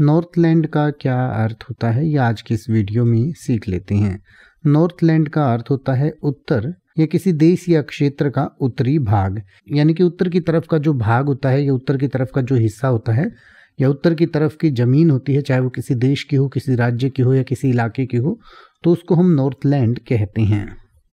Northland का क्या अर्थ होता है ये आज के इस वीडियो में सीख लेते हैं नॉर्थलैंड का अर्थ होता है उत्तर या किसी देश या क्षेत्र का उत्तरी भाग यानी कि उत्तर की तरफ का जो भाग होता है या उत्तर की तरफ का जो हिस्सा होता है या उत्तर की तरफ की ज़मीन होती है चाहे वो किसी देश की हो किसी राज्य की हो या किसी इलाके की हो तो उसको हम नॉर्थलैंड कहते हैं